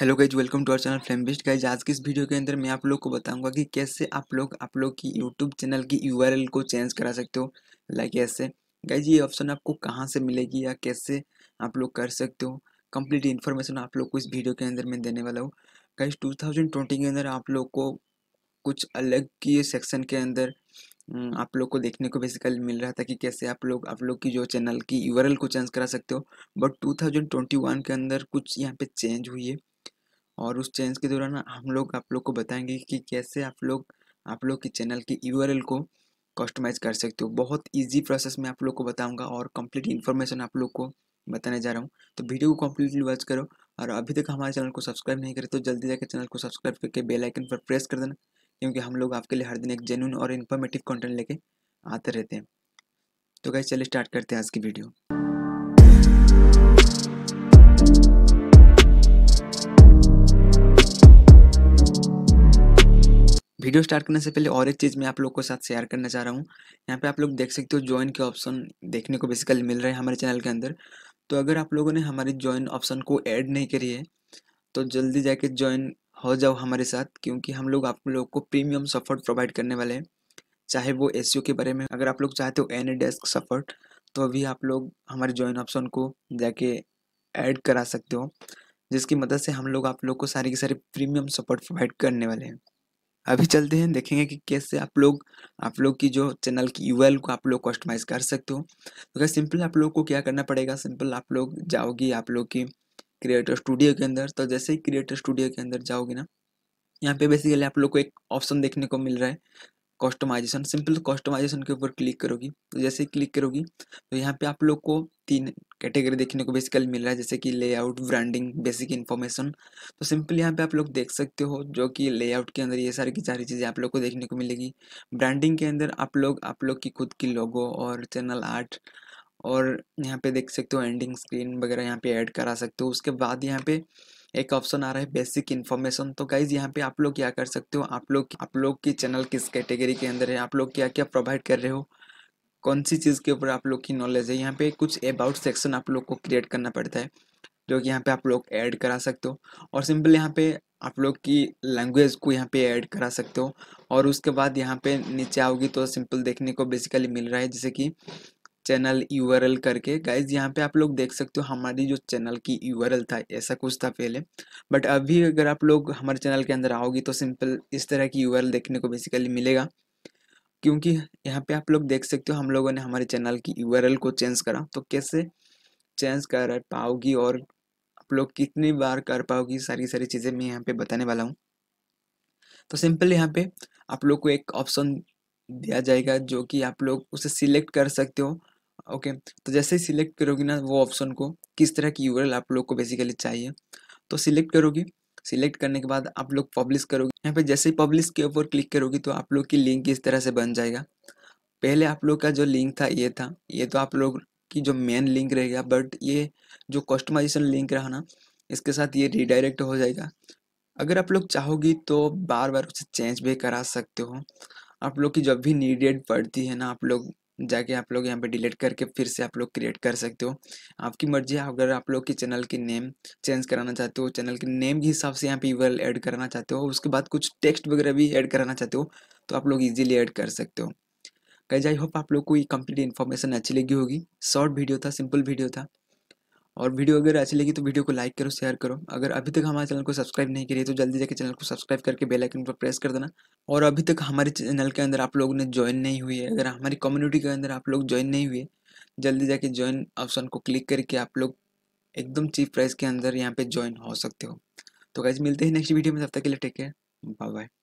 hello guys welcome to our channel flame best guys आज की इस वीडियो के अंदर मैं आप लोग को बताऊंगा कि कैसे आप लोग आप लोग की यूट्यूब चैनल की यूआरएल को चेंज करा सकते हो लाइक ऐसे गाइज ये ऑप्शन आपको कहाँ से मिलेगी या कैसे आप लोग कर सकते हो कंप्लीट इन्फॉर्मेशन आप लोग को इस वीडियो के अंदर मैं देने वाला हूँ गाइज टू के अंदर आप लोग को कुछ अलग की सेक्शन के अंदर हम्म, आप लोग को देखने को बेसिकली मिल रहा था कि कैसे आप लोग आप लोग की जो चैनल की यूआरएल को चेंज करा सकते हो बट 2021 के अंदर कुछ यहाँ पे चेंज हुई है और उस चेंज के दौरान हम लोग आप लोग को बताएंगे कि कैसे आप लोग आप लोग के चैनल की यू को कस्टमाइज कर सकते हो बहुत इजी प्रोसेस में आप लोग को बताऊंगा और कंप्लीट इन्फॉर्मेशन आप लोग को बताने जा रहा हूँ तो वीडियो को कम्प्लीटली वॉच करो और अभी तक हमारे चैनल को सब्सक्राइब नहीं करे तो जल्दी जाकर चैनल को सब्सक्राइब करके बेल आइकन पर प्रेस कर देना क्योंकि हम लोग आपके लिए हर दिन एक जेनुन और इन्फॉर्मेटिव कॉन्टेंट लेके आते रहते हैं तो कैसे चलिए स्टार्ट करते हैं आज की वीडियो वीडियो स्टार्ट करने से पहले और एक चीज़ मैं आप लोग को साथ शेयर करना चाह रहा हूँ यहाँ पे आप लोग देख सकते हो ज्वाइन के ऑप्शन देखने को बेसिकली मिल रहा है हमारे चैनल के अंदर तो अगर आप लोगों ने हमारे ज्वाइन ऑप्शन को ऐड नहीं करी है तो जल्दी जाके ज्वाइन हो जाओ हमारे साथ क्योंकि हम लोग आप लोगों को प्रीमियम सपोर्ट प्रोवाइड करने वाले हैं चाहे वो एस e के बारे में अगर आप लोग चाहते हो एन डेस्क सपोर्ट तो अभी आप लोग हमारे ज्वाइन ऑप्शन को जाके ऐड करा सकते हो जिसकी मदद से हम लोग आप लोग को सारी की सारी प्रीमियम सपोर्ट प्रोवाइड करने वाले हैं अभी चलते हैं देखेंगे कि कैसे आप लोग आप लोग की जो चैनल की यूएल को आप लोग कस्टमाइज कर सकते हो तो क्या सिंपल आप लोग को क्या करना पड़ेगा सिंपल आप लोग जाओगे आप लोग की क्रिएटर स्टूडियो के अंदर तो जैसे ही क्रिएटर स्टूडियो के अंदर जाओगे ना यहाँ पे बेसिकली आप लोग को एक ऑप्शन देखने को मिल रहा है कस्टमाइजेशन सिंपल कस्टमाइजेशन के ऊपर क्लिक करोगी तो जैसे ही क्लिक करोगी तो यहाँ पे आप लोग को तीन कैटेगरी देखने को बेसिकली मिल रहा है जैसे कि लेआउट ब्रांडिंग बेसिक इन्फॉर्मेशन तो सिंपल यहाँ पे आप लोग देख सकते हो जो कि लेआउट के अंदर ये सारी की सारी चीज़ें आप लोग को देखने को मिलेगी ब्रांडिंग के अंदर आप लोग आप लोग की खुद की लोगो और चैनल आर्ट और यहाँ पे देख सकते हो एंडिंग स्क्रीन वगैरह यहाँ पे ऐड करा सकते हो उसके बाद यहाँ पे एक ऑप्शन आ रहा है बेसिक इन्फॉर्मेशन तो गाइज यहाँ पे आप लोग क्या कर सकते हो आप लोग आप लोग की चैनल किस कैटेगरी के अंदर है आप लोग क्या क्या प्रोवाइड कर रहे हो कौन सी चीज़ के ऊपर आप लोग की नॉलेज है यहाँ पे कुछ अबाउट सेक्शन आप लोग को क्रिएट करना पड़ता है जो कि यहाँ पे आप लोग ऐड करा सकते हो और सिंपल यहाँ पे आप लोग की लैंग्वेज को यहाँ पे ऐड करा सकते हो और उसके बाद यहाँ पे नीचे आओगी तो सिंपल देखने को बेसिकली मिल रहा है जैसे कि चैनल यूआरएल करके गाइज यहाँ पे आप लोग देख सकते हो हमारी जो चैनल की यूआरएल था ऐसा कुछ था पहले बट अभी अगर आप लोग हमारे चैनल के अंदर आओगी तो सिंपल इस तरह की यूआरएल देखने को बेसिकली मिलेगा क्योंकि यहाँ पे आप लोग देख सकते हो हम लोगों ने हमारे चैनल की यूआरएल को चेंज करा तो कैसे चेंज कर पाओगी और आप लोग कितनी बार कर पाओगी सारी सारी चीज़ें मैं यहाँ पे बताने वाला हूँ तो सिंपल यहाँ पे आप लोग को एक ऑप्शन दिया जाएगा जो कि आप लोग उसे सिलेक्ट कर सकते हो ओके तो जैसे ही सिलेक्ट करोगी ना वो ऑप्शन को किस तरह की यूआरएल आप लोग को बेसिकली चाहिए तो सिलेक्ट करोगी सिलेक्ट करने के बाद आप लोग पब्लिश करोगे यहाँ पे जैसे ही पब्लिश के ऊपर क्लिक करोगी तो आप लोग की लिंक इस तरह से बन जाएगा पहले आप लोग का जो लिंक था ये था ये तो आप लोग की जो मेन लिंक रहेगा बट ये जो कस्टमाइजेशन लिंक रहा ना इसके साथ ये रिडायरेक्ट हो जाएगा अगर आप लोग चाहोगी तो बार बार उसे चेंज भी करा सकते हो आप लोग की जब भी नीडेड पड़ती है ना आप लोग जाके आप लोग यहाँ पे डिलीट करके फिर से आप लोग क्रिएट कर सकते हो आपकी मर्जी है अगर आप लोग की चैनल की नेम चेंज कराना चाहते हो चैनल के नेम के हिसाब से यहाँ पे यूआरएल ऐड करना चाहते हो उसके बाद कुछ टेक्स्ट वगैरह भी ऐड कराना चाहते हो तो आप लोग इजीली ऐड कर सकते हो कहीं आई होप आप लोग को ये कंप्लीट इन्फॉर्मेशन अच्छी लगी होगी शॉर्ट वीडियो था सिंपल वीडियो था और वीडियो अगर अच्छी लगी तो वीडियो को लाइक करो शेयर करो अगर अभी तक हमारे चैनल को सब्सक्राइब नहीं करिए तो जल्दी जाकर चैनल को सब्सक्राइब करके बेल आइकन पर प्रेस कर देना और अभी तक हमारे चैनल के अंदर आप लोगों ने ज्वाइन नहीं हुई है अगर हमारी कम्युनिटी के अंदर आप लोग ज्वाइन नहीं हुए जल्दी जाके ज्वाइन ऑप्शन को क्लिक करके आप लोग एकदम चीप प्राइस के अंदर यहाँ पे ज्वाइन हो सकते हो तो कैसे मिलते हैं नेक्स्ट वीडियो में तब तक के लिए टेक केयर बाय बाय